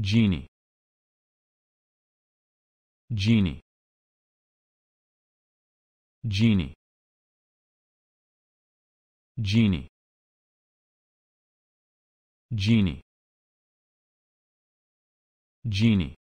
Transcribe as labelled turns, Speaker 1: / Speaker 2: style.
Speaker 1: genie genie genie genie genie genie